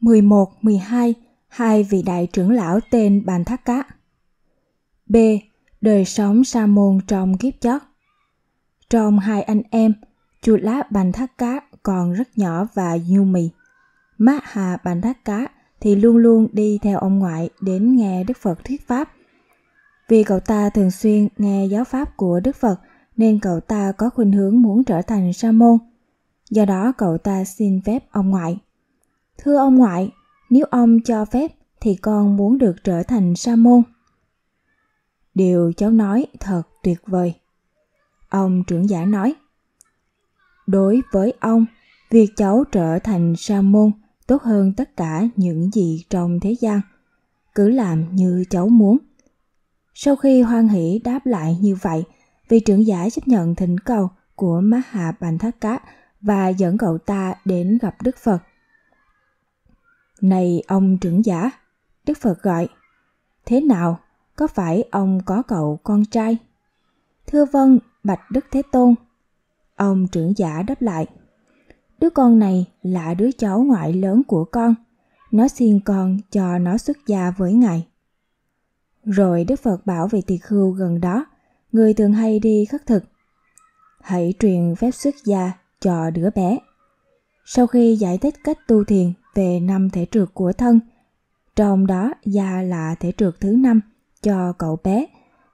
11, 12, hai vị đại trưởng lão tên Bàn Thác Cá. B. Đời sống sa môn trong kiếp chót. Trong hai anh em, Chu Lá Bàn Thác Cá còn rất nhỏ và nhu mì. Má Hà Bàn Thác Cá thì luôn luôn đi theo ông ngoại đến nghe Đức Phật thuyết pháp. Vì cậu ta thường xuyên nghe giáo pháp của Đức Phật nên cậu ta có khuynh hướng muốn trở thành sa môn. Do đó cậu ta xin phép ông ngoại Thưa ông ngoại, nếu ông cho phép thì con muốn được trở thành sa môn. Điều cháu nói thật tuyệt vời. Ông trưởng giả nói. Đối với ông, việc cháu trở thành sa môn tốt hơn tất cả những gì trong thế gian. Cứ làm như cháu muốn. Sau khi hoan hỷ đáp lại như vậy, vị trưởng giả chấp nhận thỉnh cầu của Maha Bành Thác cá và dẫn cậu ta đến gặp Đức Phật. Này ông trưởng giả, Đức Phật gọi, thế nào, có phải ông có cậu con trai? Thưa vâng, bạch Đức Thế Tôn. Ông trưởng giả đáp lại, đứa con này là đứa cháu ngoại lớn của con, nó xin con cho nó xuất gia với ngài. Rồi Đức Phật bảo về tỳ khưu gần đó, người thường hay đi khất thực. Hãy truyền phép xuất gia cho đứa bé. Sau khi giải thích cách tu thiền về năm thể trượt của thân. Trong đó, Gia là thể trượt thứ năm cho cậu bé.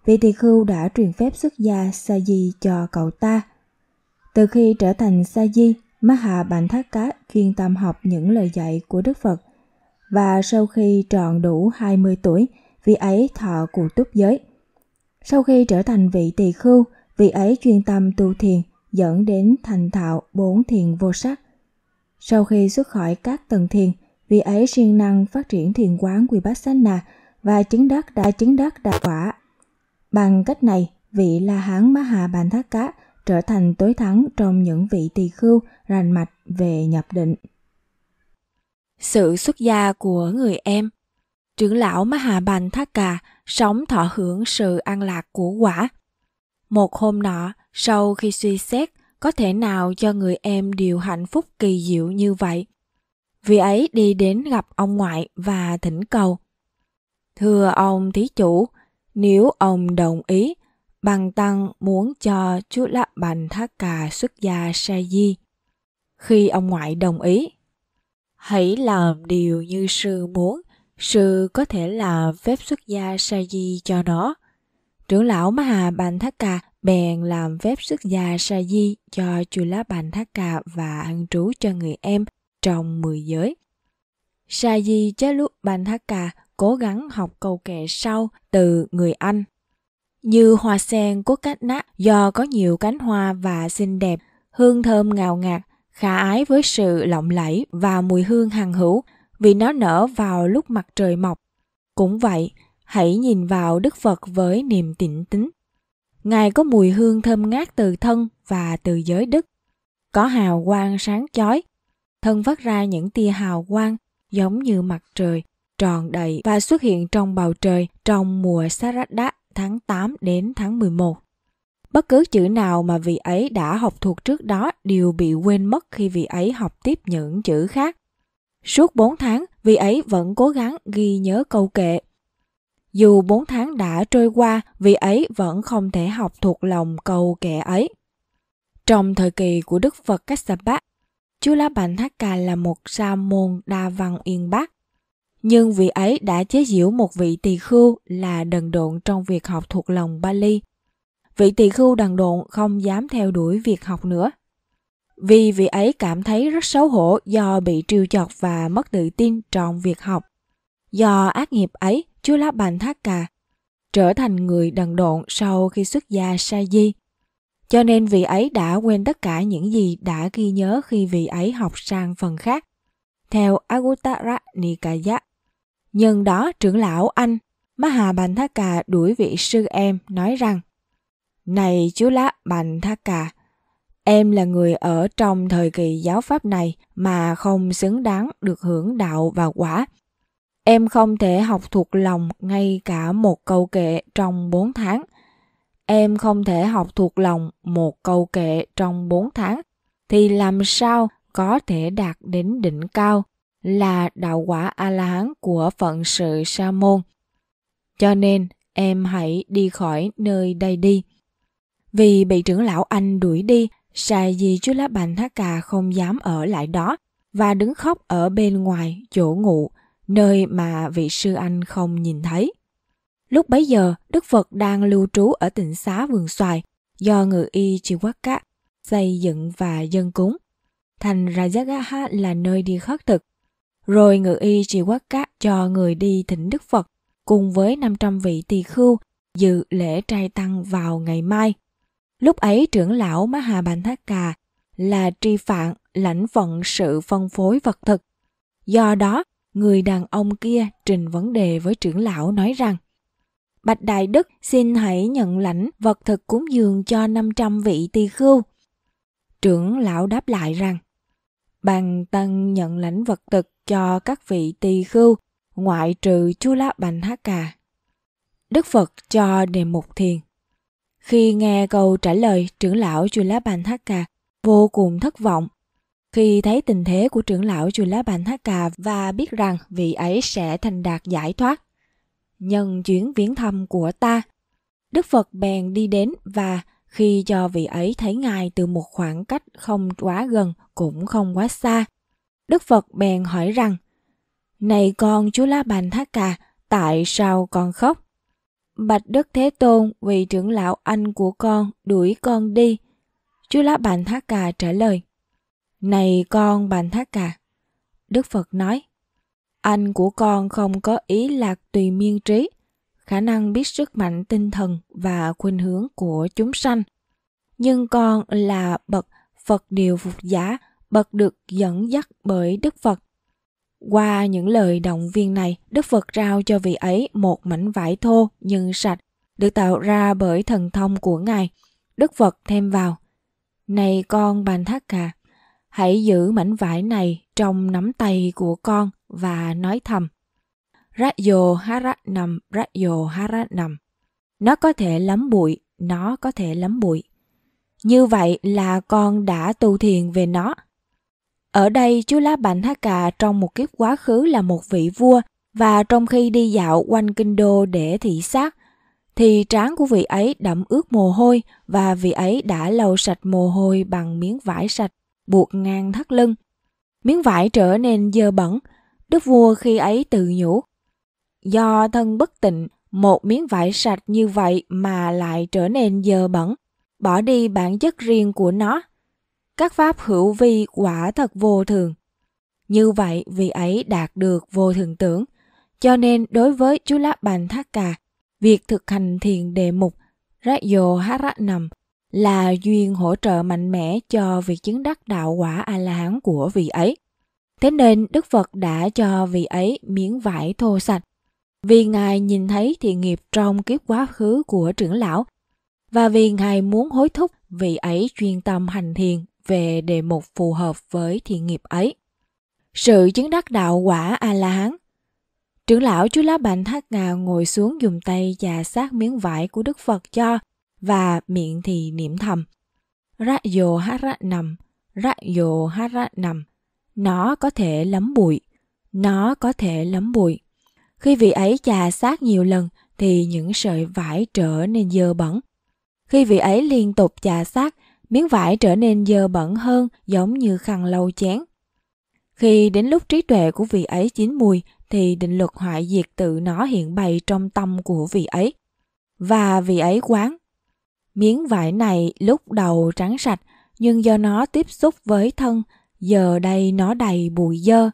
Vị tỳ khưu đã truyền phép xuất gia sa di cho cậu ta. Từ khi trở thành sa di, Maha Bản Thác Cá chuyên tâm học những lời dạy của Đức Phật. Và sau khi tròn đủ 20 tuổi, vị ấy thọ cụ túc giới. Sau khi trở thành vị tỳ khưu, vị ấy chuyên tâm tu thiền, dẫn đến thành thạo bốn thiền vô sắc. Sau khi xuất khỏi các tầng thiền, vị ấy siêng năng phát triển thiền quán Vipassana và chứng đắc đại chứng đắc đại quả. Bằng cách này, vị La Hán Má Hà Bàn Thác Cá trở thành tối thắng trong những vị tỳ khưu rành mạch về nhập định. Sự xuất gia của người em Trưởng lão Má Hà Bàn Thác Cà sống thọ hưởng sự an lạc của quả. Một hôm nọ, sau khi suy xét có thể nào cho người em điều hạnh phúc kỳ diệu như vậy vì ấy đi đến gặp ông ngoại và thỉnh cầu thưa ông thí chủ nếu ông đồng ý bằng tăng muốn cho chú lạ bành thác cà xuất gia sa di khi ông ngoại đồng ý hãy làm điều như sư muốn sư có thể là phép xuất gia sa di cho nó trưởng lão maha bành thác cà bèn làm phép sức già sa di cho chùa lá bàn thác cà và ăn trú cho người em trong mười giới. Sa di chế lúc bàn thác cà cố gắng học câu kệ sau từ người Anh. Như hoa sen của cách nát do có nhiều cánh hoa và xinh đẹp, hương thơm ngào ngạt, khả ái với sự lộng lẫy và mùi hương hằng hữu vì nó nở vào lúc mặt trời mọc. Cũng vậy, hãy nhìn vào Đức Phật với niềm tịnh tính, Ngài có mùi hương thơm ngát từ thân và từ giới đức. Có hào quang sáng chói, thân phát ra những tia hào quang giống như mặt trời, tròn đầy và xuất hiện trong bầu trời trong mùa Sarada tháng 8 đến tháng 11. Bất cứ chữ nào mà vị ấy đã học thuộc trước đó đều bị quên mất khi vị ấy học tiếp những chữ khác. Suốt 4 tháng, vị ấy vẫn cố gắng ghi nhớ câu kệ dù 4 tháng đã trôi qua, vị ấy vẫn không thể học thuộc lòng câu kệ ấy. Trong thời kỳ của Đức Phật cách bát, Chú Lá Bành Thác cà là một sa môn đa văn uyên bác. Nhưng vị ấy đã chế giễu một vị tỳ khưu là đần độn trong việc học thuộc lòng Bali. Vị tỳ khưu đần độn không dám theo đuổi việc học nữa. Vì vị ấy cảm thấy rất xấu hổ do bị trêu chọc và mất tự tin trong việc học. Do ác nghiệp ấy, lá Chula cà trở thành người đần độn sau khi xuất gia sa di. Cho nên vị ấy đã quên tất cả những gì đã ghi nhớ khi vị ấy học sang phần khác. Theo Aguttara Nikaya, nhân đó trưởng lão anh bành cà đuổi vị sư em nói rằng Này chú lá bành cà em là người ở trong thời kỳ giáo pháp này mà không xứng đáng được hưởng đạo và quả Em không thể học thuộc lòng ngay cả một câu kệ trong 4 tháng. Em không thể học thuộc lòng một câu kệ trong 4 tháng thì làm sao có thể đạt đến đỉnh cao là đạo quả A-la-hán của phận sự sa môn. Cho nên em hãy đi khỏi nơi đây đi. Vì bị trưởng lão anh đuổi đi, Sai gì Chú Lá Bành Thác Cà không dám ở lại đó và đứng khóc ở bên ngoài chỗ ngủ nơi mà vị sư anh không nhìn thấy. Lúc bấy giờ, Đức Phật đang lưu trú ở tỉnh xá Vườn Xoài do ngự Y Quát Cát xây dựng và dân cúng. Thành Rajagaha là nơi đi khất thực. Rồi ngự Y Quát Cát cho người đi thỉnh Đức Phật cùng với 500 vị tỳ khưu dự lễ trai tăng vào ngày mai. Lúc ấy trưởng lão Mahabhanthaka là tri phạn lãnh vận sự phân phối vật thực. Do đó, người đàn ông kia trình vấn đề với trưởng lão nói rằng Bạch Đại Đức xin hãy nhận lãnh vật thực cúng dường cho 500 vị tỳ khưu. Trưởng lão đáp lại rằng Bàn Tăng nhận lãnh vật thực cho các vị tỳ khưu ngoại trừ Chu lá Bành Hát Cà. Đức Phật cho đề mục thiền. Khi nghe câu trả lời trưởng lão Chu lá Bành Hát Cà vô cùng thất vọng khi thấy tình thế của trưởng lão Chula Bantaka và biết rằng vị ấy sẽ thành đạt giải thoát, nhân chuyến viếng thăm của ta, Đức Phật bèn đi đến và khi cho vị ấy thấy ngài từ một khoảng cách không quá gần cũng không quá xa. Đức Phật bèn hỏi rằng, Này con chú La Bàn Thác Cà, tại sao con khóc? Bạch Đức Thế Tôn vị trưởng lão anh của con đuổi con đi. Chú La Bàn Thác Cà trả lời, này con Bàn Thác Cà, Đức Phật nói, anh của con không có ý lạc tùy miên trí, khả năng biết sức mạnh tinh thần và khuynh hướng của chúng sanh. Nhưng con là bậc Phật điều phục giả, bậc được dẫn dắt bởi Đức Phật. Qua những lời động viên này, Đức Phật trao cho vị ấy một mảnh vải thô nhưng sạch, được tạo ra bởi thần thông của Ngài. Đức Phật thêm vào, Này con Bàn Thác Cà, hãy giữ mảnh vải này trong nắm tay của con và nói thầm. Rayo haranam, rayo haranam. Nó có thể lắm bụi, nó có thể lắm bụi. Như vậy là con đã tu thiền về nó. Ở đây, chú Lá Bành Há Cà trong một kiếp quá khứ là một vị vua và trong khi đi dạo quanh kinh đô để thị xác thì trán của vị ấy đậm ướt mồ hôi và vị ấy đã lau sạch mồ hôi bằng miếng vải sạch buộc ngang thắt lưng. Miếng vải trở nên dơ bẩn, đức vua khi ấy tự nhủ. Do thân bất tịnh, một miếng vải sạch như vậy mà lại trở nên dơ bẩn, bỏ đi bản chất riêng của nó. Các pháp hữu vi quả thật vô thường. Như vậy vì ấy đạt được vô thường tưởng. Cho nên đối với chú Lát Bàn Thác Cà, việc thực hành thiền đề mục Rayo Haratnam là duyên hỗ trợ mạnh mẽ cho việc chứng đắc đạo quả a la hán của vị ấy. Thế nên Đức Phật đã cho vị ấy miếng vải thô sạch. Vì Ngài nhìn thấy thiện nghiệp trong kiếp quá khứ của trưởng lão và vì Ngài muốn hối thúc vị ấy chuyên tâm hành thiền về đề mục phù hợp với thiện nghiệp ấy. Sự chứng đắc đạo quả A-la-hán Trưởng lão chú lá bành thác ngà ngồi xuống dùng tay chà sát miếng vải của Đức Phật cho và miệng thì niệm thầm. Rayo Haranam, Rayo Haranam. Nó có thể lấm bụi, nó có thể lấm bụi. Khi vị ấy chà sát nhiều lần thì những sợi vải trở nên dơ bẩn. Khi vị ấy liên tục chà sát, miếng vải trở nên dơ bẩn hơn giống như khăn lau chén. Khi đến lúc trí tuệ của vị ấy chín mùi thì định luật hoại diệt tự nó hiện bày trong tâm của vị ấy. Và vị ấy quán Miếng vải này lúc đầu trắng sạch, nhưng do nó tiếp xúc với thân, giờ đây nó đầy bụi dơ.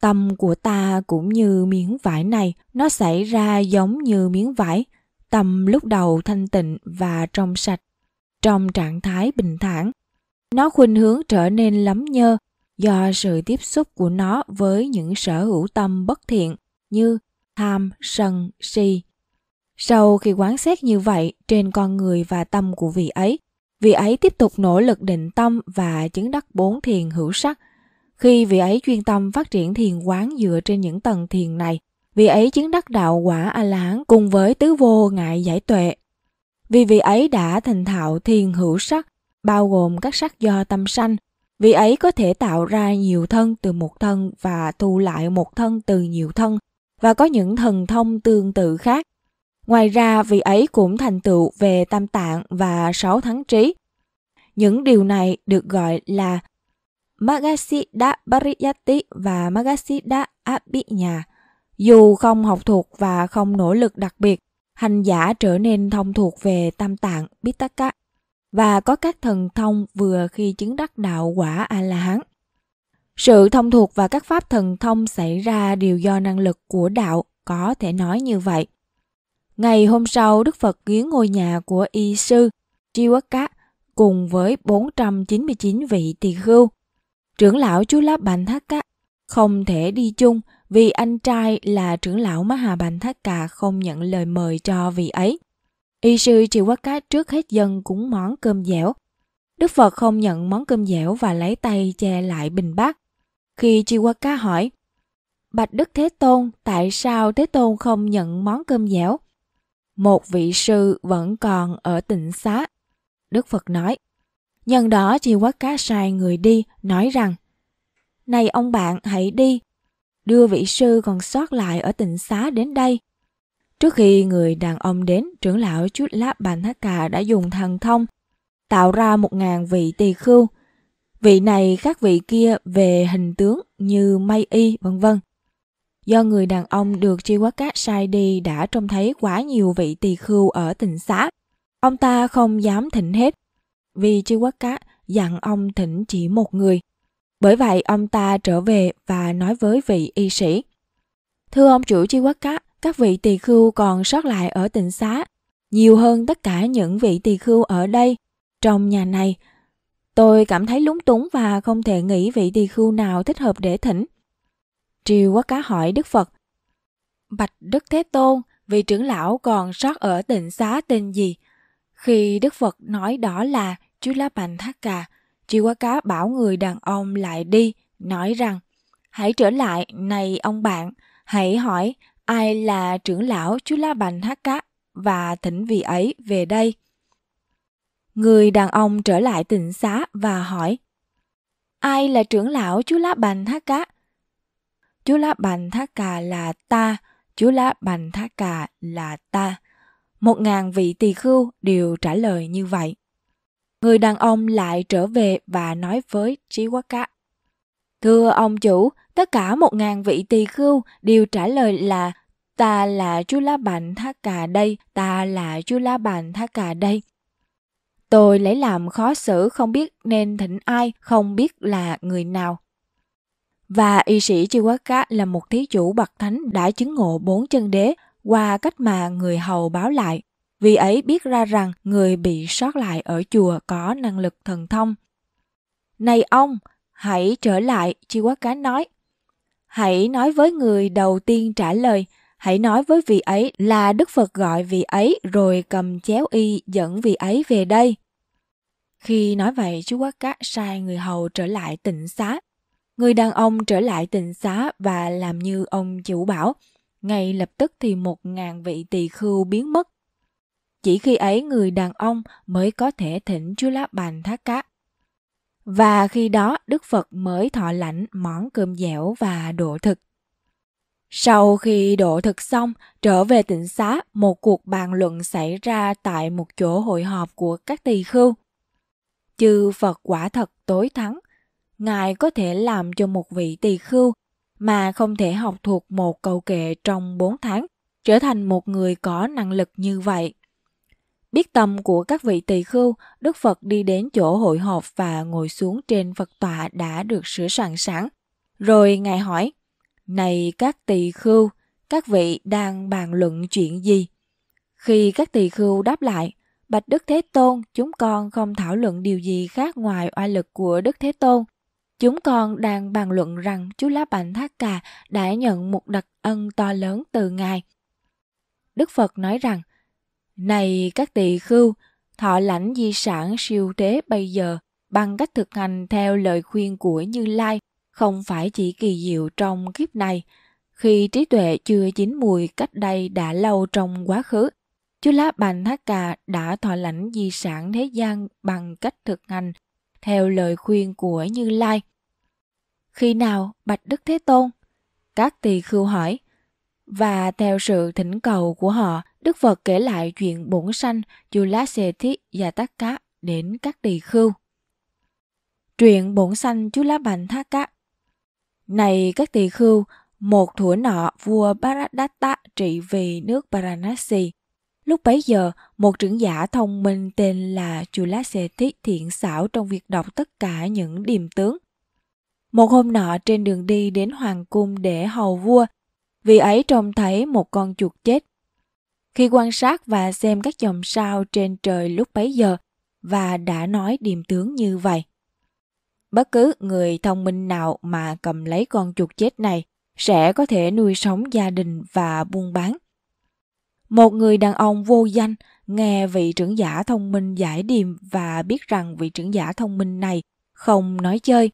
Tâm của ta cũng như miếng vải này, nó xảy ra giống như miếng vải. Tâm lúc đầu thanh tịnh và trong sạch, trong trạng thái bình thản. Nó khuynh hướng trở nên lắm nhơ do sự tiếp xúc của nó với những sở hữu tâm bất thiện như tham, sân, si. Sau khi quán xét như vậy trên con người và tâm của vị ấy, vị ấy tiếp tục nỗ lực định tâm và chứng đắc bốn thiền hữu sắc. Khi vị ấy chuyên tâm phát triển thiền quán dựa trên những tầng thiền này, vị ấy chứng đắc đạo quả A-la-hán cùng với tứ vô ngại giải tuệ. Vì vị ấy đã thành thạo thiền hữu sắc, bao gồm các sắc do tâm sanh, vị ấy có thể tạo ra nhiều thân từ một thân và thu lại một thân từ nhiều thân, và có những thần thông tương tự khác Ngoài ra vị ấy cũng thành tựu về tam tạng và sáu thắng trí. Những điều này được gọi là Magasida Pariyati và Magasida Abhinya. Dù không học thuộc và không nỗ lực đặc biệt, hành giả trở nên thông thuộc về tam tạng Pitaka và có các thần thông vừa khi chứng đắc đạo quả A-la-hán. Sự thông thuộc và các pháp thần thông xảy ra đều do năng lực của đạo, có thể nói như vậy – Ngày hôm sau, Đức Phật kiến ngôi nhà của y sư Chiwaka cùng với 499 vị tỳ khưu. Trưởng lão chú lá Bành Thác Cát không thể đi chung vì anh trai là trưởng lão Maha Bành Thác Cà không nhận lời mời cho vị ấy. Y sư Chiwaka trước hết dân cúng món cơm dẻo. Đức Phật không nhận món cơm dẻo và lấy tay che lại bình bát. Khi Chiwaka hỏi, Bạch Đức Thế Tôn, tại sao Thế Tôn không nhận món cơm dẻo? một vị sư vẫn còn ở tỉnh xá. Đức Phật nói, nhân đó chi quá cá sai người đi, nói rằng, Này ông bạn hãy đi, đưa vị sư còn sót lại ở tỉnh xá đến đây. Trước khi người đàn ông đến, trưởng lão Chút Láp Bàn Thác Cà đã dùng thần thông, tạo ra một ngàn vị tỳ khưu. Vị này khác vị kia về hình tướng như mây y, vân vân do người đàn ông được cát sai đi đã trông thấy quá nhiều vị tỳ khưu ở tỉnh xã. Ông ta không dám thỉnh hết, vì cát dặn ông thỉnh chỉ một người. Bởi vậy ông ta trở về và nói với vị y sĩ. Thưa ông chủ cát, các vị tỳ khưu còn sót lại ở tỉnh xá, nhiều hơn tất cả những vị tỳ khưu ở đây, trong nhà này. Tôi cảm thấy lúng túng và không thể nghĩ vị tỳ khưu nào thích hợp để thỉnh. Triều quá Cá hỏi Đức Phật, Bạch Đức Thế Tôn, vị trưởng lão còn sót ở tịnh xá tên gì? Khi Đức Phật nói đó là Chú Lá Bành Thác Cà, Triều quá Cá bảo người đàn ông lại đi, nói rằng, Hãy trở lại, này ông bạn, hãy hỏi ai là trưởng lão Chú La Bành Thác cà và thỉnh vị ấy về đây. Người đàn ông trở lại tịnh xá và hỏi Ai là trưởng lão chú Lá Bành Thác Cát chú Chula cà là ta, chú Chula cà là ta. Một ngàn vị tỳ khưu đều trả lời như vậy. Người đàn ông lại trở về và nói với Chiwaka. Thưa ông chủ, tất cả một ngàn vị tỳ khưu đều trả lời là ta là chú Chula cà đây, ta là chú Chula cà đây. Tôi lấy làm khó xử không biết nên thỉnh ai, không biết là người nào. Và y sĩ Chiwaka là một thí chủ bậc thánh đã chứng ngộ bốn chân đế qua cách mà người hầu báo lại. Vì ấy biết ra rằng người bị sót lại ở chùa có năng lực thần thông. Này ông, hãy trở lại, Chiwaka nói. Hãy nói với người đầu tiên trả lời, hãy nói với vị ấy là Đức Phật gọi vị ấy rồi cầm chéo y dẫn vị ấy về đây. Khi nói vậy, chú Quát Cát sai người hầu trở lại tỉnh xá Người đàn ông trở lại tịnh xá và làm như ông chủ bảo. Ngay lập tức thì một ngàn vị tỳ khưu biến mất. Chỉ khi ấy người đàn ông mới có thể thỉnh chúa lá bàn thác cát. Và khi đó Đức Phật mới thọ lãnh món cơm dẻo và độ thực. Sau khi độ thực xong, trở về tịnh xá, một cuộc bàn luận xảy ra tại một chỗ hội họp của các tỳ khưu. Chư Phật quả thật tối thắng, ngài có thể làm cho một vị tỳ khưu mà không thể học thuộc một câu kệ trong 4 tháng trở thành một người có năng lực như vậy. Biết tâm của các vị tỳ khưu, Đức Phật đi đến chỗ hội họp và ngồi xuống trên Phật tọa đã được sửa soạn sẵn. Rồi Ngài hỏi, Này các tỳ khưu, các vị đang bàn luận chuyện gì? Khi các tỳ khưu đáp lại, Bạch Đức Thế Tôn, chúng con không thảo luận điều gì khác ngoài oai lực của Đức Thế Tôn Chúng con đang bàn luận rằng chú Lá Bành Thác Cà đã nhận một đặc ân to lớn từ Ngài. Đức Phật nói rằng, Này các tỳ khưu, thọ lãnh di sản siêu thế bây giờ bằng cách thực hành theo lời khuyên của Như Lai, không phải chỉ kỳ diệu trong kiếp này. Khi trí tuệ chưa chín mùi cách đây đã lâu trong quá khứ, chú Lá bành Thác Cà đã thọ lãnh di sản thế gian bằng cách thực hành theo lời khuyên của Như Lai. Khi nào bạch Đức Thế Tôn? Các tỳ khưu hỏi. Và theo sự thỉnh cầu của họ, Đức Phật kể lại chuyện bổn sanh Chulaseti và Tát Cá đến các tỳ khưu. Truyện bổn sanh chú lá bành thác cá. Này các tỳ khưu, một thủa nọ vua Bharadatta trị vì nước Varanasi. Lúc bấy giờ, một trưởng giả thông minh tên là Chulaseti thiện xảo trong việc đọc tất cả những điềm tướng một hôm nọ trên đường đi đến hoàng cung để hầu vua, vị ấy trông thấy một con chuột chết. Khi quan sát và xem các dòng sao trên trời lúc bấy giờ, và đã nói điềm tướng như vậy. Bất cứ người thông minh nào mà cầm lấy con chuột chết này sẽ có thể nuôi sống gia đình và buôn bán. Một người đàn ông vô danh nghe vị trưởng giả thông minh giải điềm và biết rằng vị trưởng giả thông minh này không nói chơi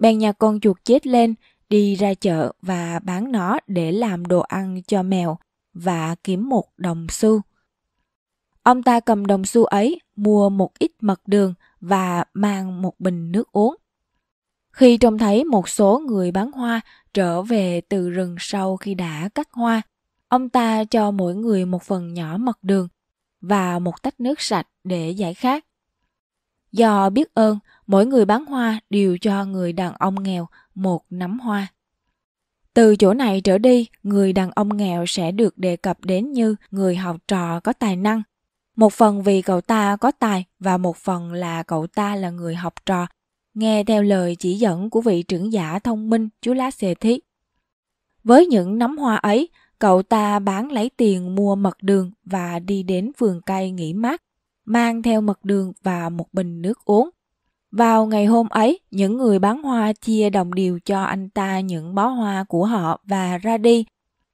bèn nhà con chuột chết lên, đi ra chợ và bán nó để làm đồ ăn cho mèo và kiếm một đồng xu. Ông ta cầm đồng xu ấy, mua một ít mật đường và mang một bình nước uống. Khi trông thấy một số người bán hoa trở về từ rừng sau khi đã cắt hoa, ông ta cho mỗi người một phần nhỏ mật đường và một tách nước sạch để giải khát. Do biết ơn, mỗi người bán hoa đều cho người đàn ông nghèo một nắm hoa. Từ chỗ này trở đi, người đàn ông nghèo sẽ được đề cập đến như người học trò có tài năng. Một phần vì cậu ta có tài và một phần là cậu ta là người học trò, nghe theo lời chỉ dẫn của vị trưởng giả thông minh chú Lá Xề Thí. Với những nắm hoa ấy, cậu ta bán lấy tiền mua mật đường và đi đến vườn cây nghỉ mát, mang theo mật đường và một bình nước uống. Vào ngày hôm ấy, những người bán hoa chia đồng điều cho anh ta những bó hoa của họ và ra đi.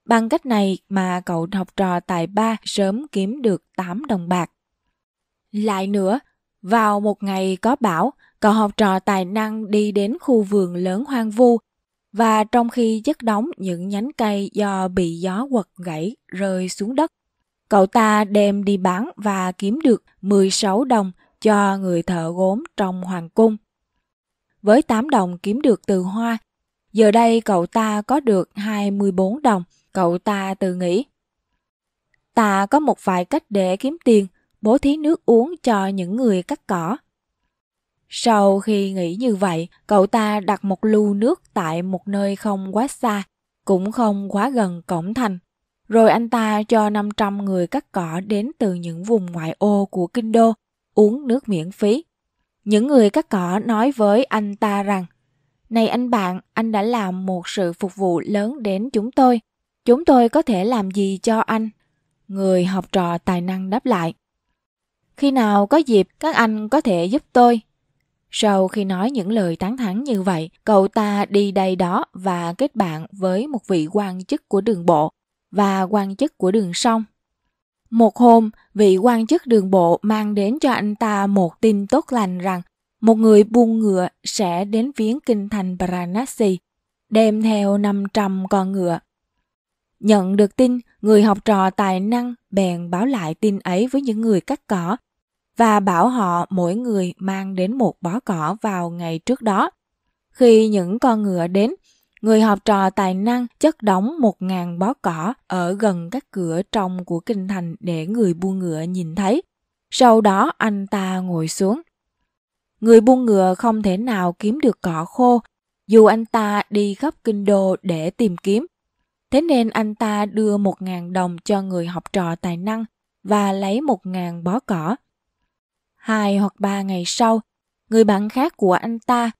Bằng cách này mà cậu học trò tài ba sớm kiếm được 8 đồng bạc. Lại nữa, vào một ngày có bão, cậu học trò tài năng đi đến khu vườn lớn hoang vu và trong khi chất đóng những nhánh cây do bị gió quật gãy rơi xuống đất, cậu ta đem đi bán và kiếm được 16 đồng cho người thợ gốm trong hoàng cung. Với 8 đồng kiếm được từ hoa, giờ đây cậu ta có được 24 đồng, cậu ta tự nghĩ. Ta có một vài cách để kiếm tiền, bố thí nước uống cho những người cắt cỏ. Sau khi nghĩ như vậy, cậu ta đặt một lu nước tại một nơi không quá xa, cũng không quá gần cổng thành. Rồi anh ta cho 500 người cắt cỏ đến từ những vùng ngoại ô của kinh đô uống nước miễn phí. Những người cắt cỏ nói với anh ta rằng, Này anh bạn, anh đã làm một sự phục vụ lớn đến chúng tôi. Chúng tôi có thể làm gì cho anh? Người học trò tài năng đáp lại. Khi nào có dịp các anh có thể giúp tôi? Sau khi nói những lời tán thán như vậy, cậu ta đi đây đó và kết bạn với một vị quan chức của đường bộ và quan chức của đường sông một hôm, vị quan chức đường bộ mang đến cho anh ta một tin tốt lành rằng một người buôn ngựa sẽ đến viếng kinh thành Varanasi, đem theo 500 con ngựa. Nhận được tin, người học trò tài năng bèn báo lại tin ấy với những người cắt cỏ và bảo họ mỗi người mang đến một bó cỏ vào ngày trước đó. Khi những con ngựa đến, Người học trò tài năng chất đóng một ngàn bó cỏ ở gần các cửa trong của kinh thành để người buôn ngựa nhìn thấy. Sau đó anh ta ngồi xuống. Người buôn ngựa không thể nào kiếm được cỏ khô, dù anh ta đi khắp kinh đô để tìm kiếm. Thế nên anh ta đưa một ngàn đồng cho người học trò tài năng và lấy một ngàn bó cỏ. Hai hoặc ba ngày sau, người bạn khác của anh ta,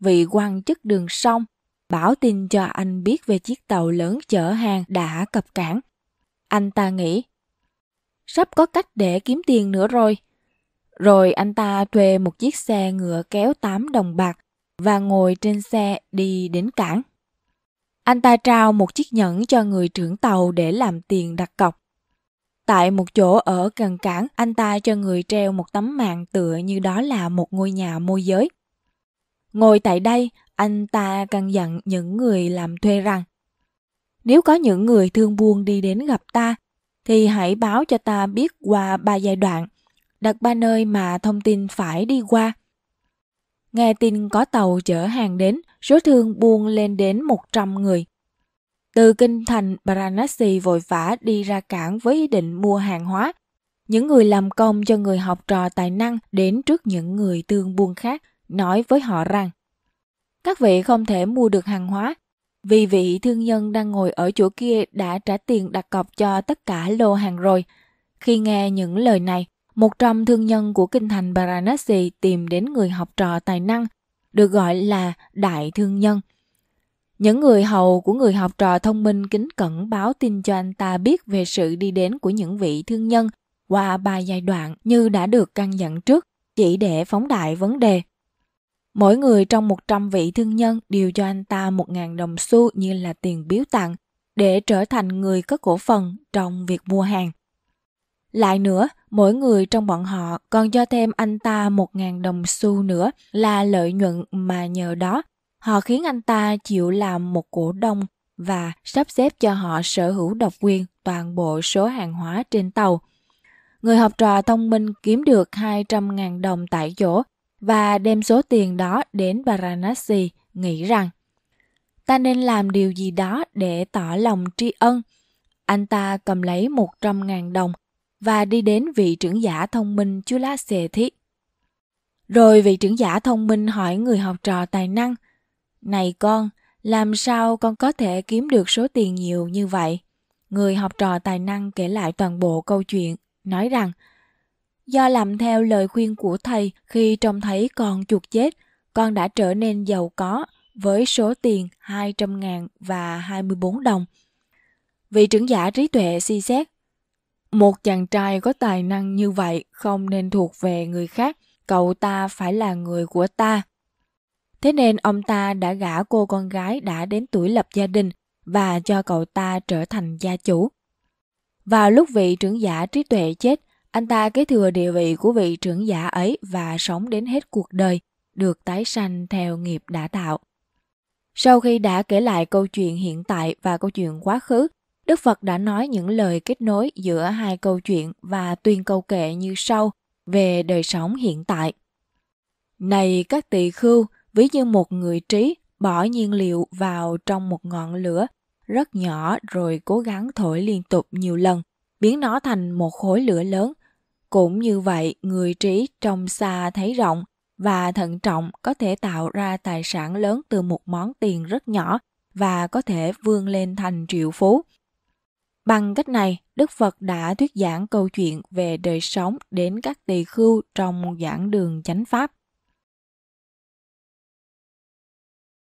vị quan chức đường sông, báo tin cho anh biết về chiếc tàu lớn chở hàng đã cập cảng. Anh ta nghĩ, sắp có cách để kiếm tiền nữa rồi. Rồi anh ta thuê một chiếc xe ngựa kéo 8 đồng bạc và ngồi trên xe đi đến cảng. Anh ta trao một chiếc nhẫn cho người trưởng tàu để làm tiền đặt cọc. Tại một chỗ ở gần cảng, anh ta cho người treo một tấm màn tựa như đó là một ngôi nhà môi giới. Ngồi tại đây, anh ta căn dặn những người làm thuê rằng Nếu có những người thương buôn đi đến gặp ta, thì hãy báo cho ta biết qua ba giai đoạn, đặt ba nơi mà thông tin phải đi qua. Nghe tin có tàu chở hàng đến, số thương buôn lên đến 100 người. Từ kinh thành, Baranasi vội vã đi ra cảng với ý định mua hàng hóa. Những người làm công cho người học trò tài năng đến trước những người thương buôn khác nói với họ rằng các vị không thể mua được hàng hóa vì vị thương nhân đang ngồi ở chỗ kia đã trả tiền đặt cọc cho tất cả lô hàng rồi. Khi nghe những lời này, một trong thương nhân của kinh thành Baranasi tìm đến người học trò tài năng, được gọi là đại thương nhân. Những người hầu của người học trò thông minh kính cẩn báo tin cho anh ta biết về sự đi đến của những vị thương nhân qua ba giai đoạn như đã được căn dặn trước, chỉ để phóng đại vấn đề. Mỗi người trong 100 vị thương nhân đều cho anh ta 1.000 đồng xu như là tiền biếu tặng để trở thành người có cổ phần trong việc mua hàng. Lại nữa, mỗi người trong bọn họ còn cho thêm anh ta 1.000 đồng xu nữa là lợi nhuận mà nhờ đó họ khiến anh ta chịu làm một cổ đông và sắp xếp cho họ sở hữu độc quyền toàn bộ số hàng hóa trên tàu. Người học trò thông minh kiếm được 200.000 đồng tại chỗ và đem số tiền đó đến Varanasi, nghĩ rằng ta nên làm điều gì đó để tỏ lòng tri ân. Anh ta cầm lấy 100.000 đồng và đi đến vị trưởng giả thông minh chú lá Sề thiết. Rồi vị trưởng giả thông minh hỏi người học trò tài năng, Này con, làm sao con có thể kiếm được số tiền nhiều như vậy? Người học trò tài năng kể lại toàn bộ câu chuyện, nói rằng – Do làm theo lời khuyên của thầy khi trông thấy con chuột chết, con đã trở nên giàu có với số tiền 200 ngàn và 24 đồng. Vị trưởng giả trí tuệ suy xét, một chàng trai có tài năng như vậy không nên thuộc về người khác, cậu ta phải là người của ta. Thế nên ông ta đã gả cô con gái đã đến tuổi lập gia đình và cho cậu ta trở thành gia chủ. Vào lúc vị trưởng giả trí tuệ chết, anh ta kế thừa địa vị của vị trưởng giả ấy và sống đến hết cuộc đời, được tái sanh theo nghiệp đã tạo. Sau khi đã kể lại câu chuyện hiện tại và câu chuyện quá khứ, Đức Phật đã nói những lời kết nối giữa hai câu chuyện và tuyên câu kệ như sau về đời sống hiện tại. Này các tỳ khưu, ví như một người trí bỏ nhiên liệu vào trong một ngọn lửa rất nhỏ rồi cố gắng thổi liên tục nhiều lần, biến nó thành một khối lửa lớn cũng như vậy, người trí trong xa thấy rộng và thận trọng có thể tạo ra tài sản lớn từ một món tiền rất nhỏ và có thể vươn lên thành triệu phú. Bằng cách này, Đức Phật đã thuyết giảng câu chuyện về đời sống đến các tỳ khưu trong giảng đường chánh pháp.